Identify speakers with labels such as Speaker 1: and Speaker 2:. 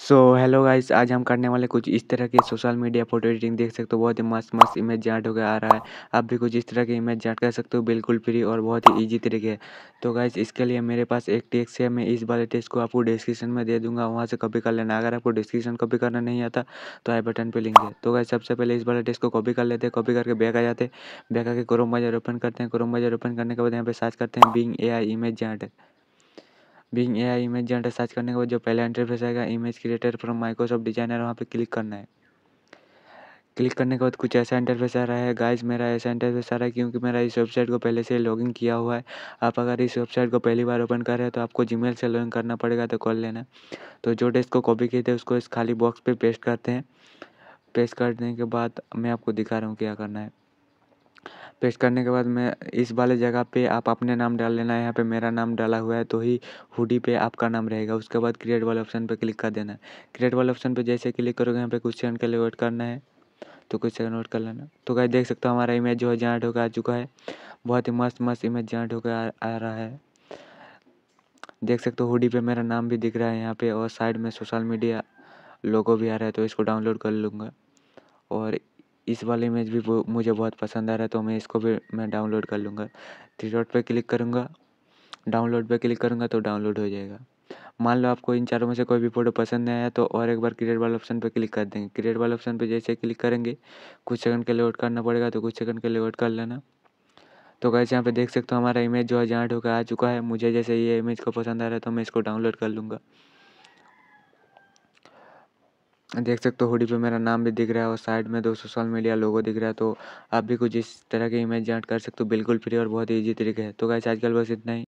Speaker 1: so hello guys आज हम करने वाले कुछ इस तरह की सोशल मीडिया फोटो एडिटिंग देख सकते हो बहुत ही मस्त मस्त इमेज जाट होकर आ रहा है आप भी कुछ इस तरह की इमेज जाट कर सकते हो बिल्कुल फ्री और बहुत ही इजी तरीके है तो गाइस इसके लिए मेरे पास एक टेक्स है मैं इस वाले टेक्स को आपको डिस्क्रिप्शन में दे दूंगा वहाँ से कॉपी कर लेना अगर आपको डिस्क्रिप्शन कॉपी करना नहीं आता तो आई बटन पर लिंक है तो गाइस सबसे पहले इस वाले टेक्स को कॉपी कर लेते हैं कॉपी करके बैक आ जाते बैक आके क्रोम बाजार ओपन करते हैं क्रोम बाजार ओपन करने के बाद यहाँ पर सर्च करते हैं बिंग ए आई इमेज जाट Bing A I image generate search करने के बाद जो पहला इंटरफेस आएगा image creator from Microsoft Designer वहाँ पे क्लिक करना है क्लिक करने के बाद कुछ ऐसा इंटरफेस आ रहा है गाइस मेरा ऐसा इंटरफेस आ रहा है क्योंकि मेरा इस वेबसाइट को पहले से लॉगिन किया हुआ है आप अगर इस वेबसाइट को पहली बार ओपन कर रहे हैं तो आपको जीमेल से लॉगिन करना पड़ेगा तो कॉल लेना तो जो डेस्क को कॉपी किए थे उसको इस खाली बॉक्स पे पेस्ट करते हैं पेस्ट करने के बाद मैं आपको दिखा रहा हूँ क्या करना है पेस्ट करने के बाद मैं इस वाले जगह पे आप अपने नाम डाल लेना है यहाँ पे मेरा नाम डाला हुआ है तो ही हुडी पे आपका नाम रहेगा उसके बाद क्रिएट वाले ऑप्शन पे क्लिक कर देना है क्रिएट वाले ऑप्शन पे जैसे क्लिक करोगे यहाँ पे कुछ सेकंड के लिए वेट करना है तो कुछ सेकंड वेट कर लेना तो क्या देख सकते हो हमारा इमेज जो है जेनरेट होकर आ चुका है बहुत ही मस्त मस्त इमेज जेनरेट होकर आ रहा है देख सकते हो हुडी पे मेरा नाम भी दिख रहा है यहाँ पे और साइड में सोशल मीडिया लोगो भी आ रहा है तो इसको डाउनलोड कर लूँगा और इस वाला इमेज भी वो मुझे बहुत पसंद आ रहा है तो मैं इसको भी मैं डाउनलोड कर लूँगा थ्री डॉट पर क्लिक करूँगा डाउनलोड पर क्लिक करूँगा तो डाउनलोड हो जाएगा मान लो आपको इन चारों में से कोई भी फ़ोटो पसंद नहीं आया तो और एक बार क्रिएट वाले ऑप्शन पर क्लिक कर देंगे क्रिएट वाले ऑप्शन पर जैसे क्लिक करेंगे कुछ सेकंड के लिए वोट करना पड़ेगा तो कुछ सेकंड के लिए वोट कर लेना तो कैसे यहाँ पे देख सकते हो हमारा इमेज जो है जहाँ ढोका आ चुका है मुझे जैसे ये इमेज को पसंद आ रहा है तो मैं इसको डाउनलोड कर लूँगा देख सकते हो होडी पे मेरा नाम भी दिख रहा है और साइड में दो सोशल मीडिया लोगो दिख रहा है तो आप भी कुछ इस तरह के इमेज जनरेट कर सकते हो बिल्कुल फ्री और बहुत ईजी तरीके है तो गाइस आजकल बस इतना ही